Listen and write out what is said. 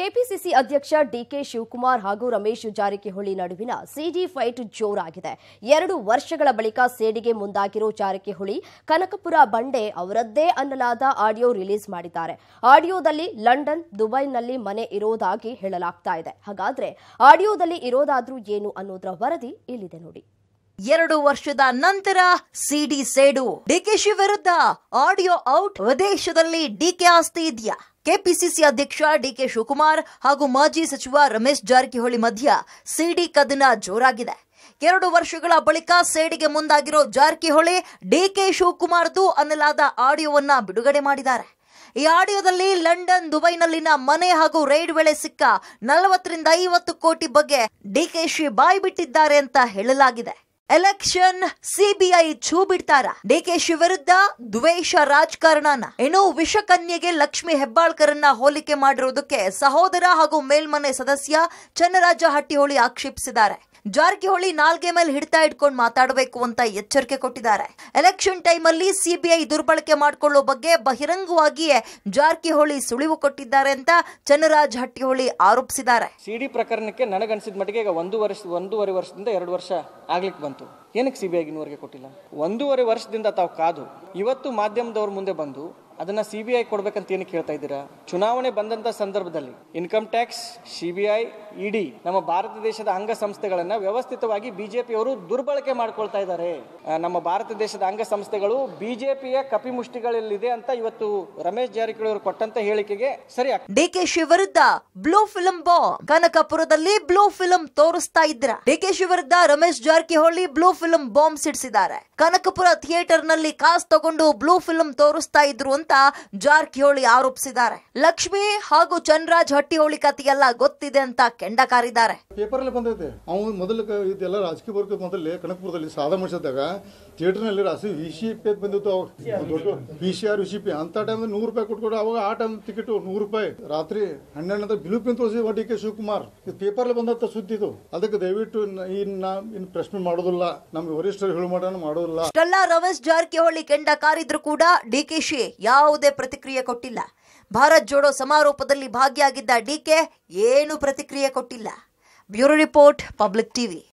KPCC ಅಧ್ಯಕ್ಷ DK Shivakumar ಹಾಗೂ ರಮೇಶ್ ಜಾರಕಿಹೊಳಿ ನಡುವಿನ ಸಿಡಿ ಫೈಟ್ ಜೋರಾಗಿದೆ ಎರಡು ವರ್ಷಗಳ ಬಳಿಕ ಸೇಡಿಗೆ ಮುಂದಾಗಿರೋ ಜಾರಕಿಹೊಳಿ ಕನಕಪುರ ಬಂಡೆ ಅವರದ್ದೇ ಅನ್ನಲಾದ ಆಡಿಯೋ ರಿಲೀಸ್ ಮಾಡಿದ್ದಾರೆ ಆಡಿಯೋದಲ್ಲಿ ಲಂಡನ್ ದುಬೈನಲ್ಲಿ ಮನೆ ಇರೋದಾಗಿ ಹೇಳಲಾಗ್ತಾ ಇದೆ ಹಾಗಾದ್ರೆ ಆಡಿಯೋದಲ್ಲಿ ಇರೋದಾದ್ರೂ ಏನು ಅನ್ನೋದರ ವರದಿ ಇಲ್ಲಿದೆ ನೋಡಿ ಎರಡು ವರ್ಷದ ನಂತರ ಸಿಡಿ ಸೇಡು ಡಿಕೆಶಿ ವಿರುದ್ಧ ಆಡಿಯೋ ಔಟ್ ವಿದೇಶದಲ್ಲಿ ಡಿಕೆ ಆಸ್ತಿ ಇದೆಯಾ ಕೆಪಿಸಿಸಿ ಅಧ್ಯಕ್ಷ ಡಿಕೆ ಶಿವಕುಮಾರ್ ಹಾಗೂ ಮಾಜಿ ಸಚಿವ ರಮೇಶ್ ಜಾರಕಿಹೊಳಿ ಮಧ್ಯ ಸಿಡಿ ಕದನ ಜೋರಾಗಿದೆ ಎರಡು ವರ್ಷಗಳ ಬಳಿಕ ಸೇಡಿಗೆ ಮುಂದಾಗಿರೋ ಜಾರಕಿಹೊಳಿ ಡಿಕೆ ಶಿವಕುಮಾರ್ದು ಅನ್ನಲಾದ ಆಡಿಯೋವನ್ನ ಬಿಡುಗಡೆ ಮಾಡಿದ್ದಾರೆ ಈ ಆಡಿಯೋದಲ್ಲಿ ಲಂಡನ್ ದುಬೈನಲ್ಲಿನ ಮನೆ ಹಾಗೂ ರೈಡ್ ವೇಳೆ ಸಿಕ್ಕ ನಲವತ್ತರಿಂದ ಐವತ್ತು ಕೋಟಿ ಬಗ್ಗೆ ಡಿಕೆಶಿ ಬಾಯಿ ಬಿಟ್ಟಿದ್ದಾರೆ ಅಂತ ಹೇಳಲಾಗಿದೆ ಎಲೆಕ್ಷನ್ ಸಿಬಿಐ ಛೂ ಬಿಡ್ತಾರ ಡಿಕೆಶಿ ವಿರುದ್ಧ ದ್ವೇಷ ರಾಜಕಾರಣನ ಏನು ವಿಷಕನ್ಯೆಗೆ ಲಕ್ಷ್ಮಿ ಹೆಬ್ಬಾಳ್ಕರನ್ನ ಹೋಲಿಕೆ ಮಾಡಿರುವುದಕ್ಕೆ ಸಹೋದರ ಹಾಗೂ ಮೇಲ್ಮನೆ ಸದಸ್ಯ ಚನ್ನರಾಜ ಹಟ್ಟಿಹೊಳಿ ಆಕ್ಷೇಪಿಸಿದ್ದಾರೆ ಜಾರಕಿಹೊಳಿ ನಾಲ್ಗೆ ಮೇಲೆ ಹಿಡ್ತಾ ಇಟ್ಕೊಂಡು ಮಾತಾಡಬೇಕು ಅಂತ ಎಚ್ಚರಿಕೆ ಕೊಟ್ಟಿದ್ದಾರೆ ಎಲೆಕ್ಷನ್ ಟೈಮ್ ಅಲ್ಲಿ ಸಿಬಿಐ ದುರ್ಬಳಕೆ ಮಾಡಿಕೊಳ್ಳೋ ಬಗ್ಗೆ ಬಹಿರಂಗವಾಗಿಯೇ ಜಾರಕಿಹೊಳಿ ಸುಳಿವು ಕೊಟ್ಟಿದ್ದಾರೆ ಅಂತ ಚನ್ನರಾಜ್ ಹಟ್ಟಿಹೊಳಿ ಆರೋಪಿಸಿದ್ದಾರೆ ಸಿಡಿ ಪ್ರಕರಣಕ್ಕೆ ನನಗನ್ಸಿದ ಮಟ್ಟಿಗೆ ಈಗ ಒಂದು ವರ್ಷ ಒಂದೂವರೆ ವರ್ಷದಿಂದ ಎರಡು ವರ್ಷ ಆಗ್ಲಿಕ್ಕೆ ಬಂತು ಏನಕ್ಕೆ ಸಿಬಿಐ ಇನ್ನೂವರೆಗೆ ಕೊಟ್ಟಿಲ್ಲ ಒಂದೂವರೆ ವರ್ಷದಿಂದ ತಾವು ಕಾದು ಇವತ್ತು ಮಾಧ್ಯಮದವ್ರ ಮುಂದೆ ಬಂದು ಅದನ್ನ ಸಿ ಬಿ ಐ ಕೊಡ್ಬೇಕಂತ ಏನು ಕೇಳ್ತಾ ಇದ್ದೀರಾ ಚುನಾವಣೆ ಬಂದಂತ ಸಂದರ್ಭದಲ್ಲಿ ಇನ್ಕಮ್ ಟ್ಯಾಕ್ಸ್ ಸಿಬಿಐ ಇಡಿ ನಮ್ಮ ಭಾರತ ದೇಶದ ಅಂಗ ಸಂಸ್ಥೆಗಳನ್ನ ವ್ಯವಸ್ಥಿತವಾಗಿ ಬಿಜೆಪಿಯವರು ದುರ್ಬಳಕೆ ಮಾಡ್ಕೊಳ್ತಾ ಇದ್ದಾರೆ ನಮ್ಮ ಭಾರತ ದೇಶದ ಅಂಗ ಸಂಸ್ಥೆಗಳು ಬಿಜೆಪಿಯ ಕಪಿಮುಷ್ಟಿಗಳಲ್ಲಿದೆ ಅಂತ ಇವತ್ತು ರಮೇಶ್ ಜಾರಕಿಹೊಳಿ ಅವರು ಕೊಟ್ಟಂತ ಹೇಳಿಕೆಗೆ ಸರಿ ಡಿಕೆಶಿ ವಿರುದ್ಧ ಬ್ಲೂ ಫಿಲಂ ಬಾ ಕನಕಪುರದಲ್ಲಿ ಬ್ಲೂ ಫಿಲಂ ತೋರಿಸ್ತಾ ಇದ್ರ ಡಿಕೆಶಿ ವಿರುದ್ಧ Ramesh Jarkiholi blue film bomb ಸಿಡಿಸಿದ್ದಾರೆ ಕನಕಪುರ ಥಿಯೇಟರ್ ನಲ್ಲಿ ಕಾಸ್ ತಗೊಂಡು ಬ್ಲೂ ಫಿಲಂ ತೋರಿಸ್ತಾ ಇದ್ರು ಅಂತ ಅಂತ ಜಾರಕಿಹೊಳಿ ಆರೋಪಿಸಿದ್ದಾರೆ ಲಕ್ಷ್ಮಿ ಹಾಗೂ ಚನ್ರಾಜ್ ಹಟ್ಟಿಹೊಳಿ ಕಥೆಯೆಲ್ಲ ಗೊತ್ತಿದೆ ಅಂತ ಕೆಂಡ ಕಾರಿದ್ದಾರೆ ಪೇಪರ್ ಅಲ್ಲಿ ಬಂದೈತೆ ಅವನು ಮೊದಲು ಇದೆಲ್ಲ ರಾಜಕೀಯ ಬರ್ಕ ಮೊದಲೇ ಕನಕಪುರದಲ್ಲಿ ಸಾಧ ಮಾಡಿಸಿದಾಗ ಥಿಯೇಟರ್ ನಲ್ಲಿ ರಾಸಿ ವಿಶಿ ಬಂದಿತ್ತು ಅವಾಗ ವಿ ಸಿ ಆರ್ ವಿಶಿ ಅಂತ ಟೈಮ್ ನೂರು ರೂಪಾಯಿ ಕೊಟ್ಕೊಂಡು ಅವಾಗ ಆ ಟೈಮ್ ಟಿಕೆಟ್ ನೂರು ರೂಪಾಯಿ ರಾತ್ರಿ ಹನ್ನೆರಡು ನಂತರ ಬಿಲುಪಿನ ತೋರಿಸಿ ಡಿ ಕೆ ಶಿವಕುಮಾರ್ ಇದು ಪೇಪರ್ ಅಲ್ಲಿ ಬಂದಂತ ಸುದ್ದಿ ಇದು ಅದಕ್ಕೆ ದಯವಿಟ್ಟು ಇನ್ನ ಇನ್ ಪ್ರಶ್ನೆ ಮಾಡೋದಿಲ್ಲ ನಮ್ಗೆ ವರಿಷ್ಠರು ಹೇಳು ಮಾಡೋದಿಲ್ಲ ರಮೇಶ್ ಜಾರಕಿಹೊಳಿ ಕೆಂಡ ಕಾರಿದ್ರು ಕೂಡ ಡಿಕೆಶಿ ಯಾವ ಯಾವುದೇ ಪ್ರತಿಕ್ರಿಯೆ ಕೊಟ್ಟಿಲ್ಲ ಭಾರತ್ ಜೋಡೋ ಸಮಾರೋಪದಲ್ಲಿ ಭಾಗಿಯಾಗಿದ್ದ ಡಿ ಕೆ ಏನು ಪ್ರತಿಕ್ರಿಯೆ ಕೊಟ್ಟಿಲ್ಲ ಬ್ಯೂರೋ ರಿಪೋರ್ಟ್ ಪಬ್ಲಿಕ್ ಟಿವಿ